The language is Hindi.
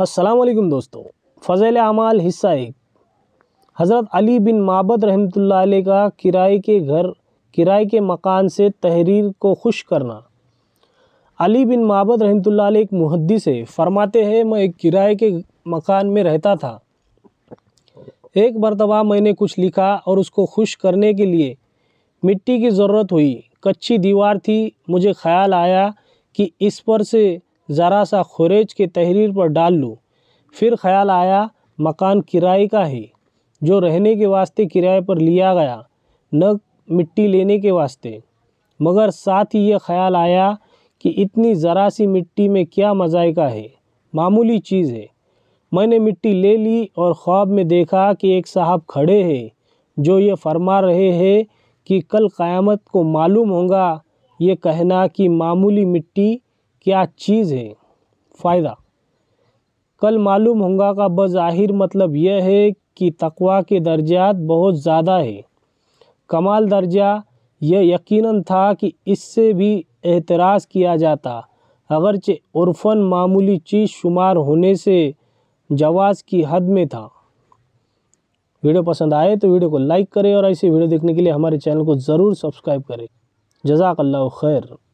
असलम दोस्तों फ़ज़ल अमाल हिस्सा एक हज़रत अली बिन माबद रहमत का किराए के घर किराए के मकान से तहरीर को खुश करना अली बिन माबद रहमत एक मुहदी से फरमाते हैं मैं एक किराए के मकान में रहता था एक मरतबा मैंने कुछ लिखा और उसको खुश करने के लिए मिट्टी की ज़रूरत हुई कच्ची दीवार थी मुझे ख्याल आया कि इस पर से ज़रा सा खुरेज की तहरीर पर डाल लूँ फिर ख्याल आया मकान किराए का है जो रहने के वास्ते किराए पर लिया गया न मिट्टी लेने के वास्ते मगर साथ ही ये ख्याल आया कि इतनी ज़रा सी मिट्टी में क्या मजायका है मामूली चीज़ है मैंने मिट्टी ले ली और ख्वाब में देखा कि एक साहब खड़े हैं जो ये फरमा रहे हैं कि कल क़यामत को मालूम होगा ये कहना कि मामूली मिट्टी क्या चीज़ है फ़ायदा कल मालूम होगा का बज़ाहिर मतलब यह है कि तकवा के दर्जात बहुत ज़्यादा है कमाल दर्जा यह यकीनन था कि इससे भी एतराज़ किया जाता अगरचे उर्फन मामूली चीज़ शुमार होने से जवाज़ की हद में था वीडियो पसंद आए तो वीडियो को लाइक करें और ऐसे वीडियो देखने के लिए हमारे चैनल को ज़रूर सब्सक्राइब करें जजाकल्ला खैर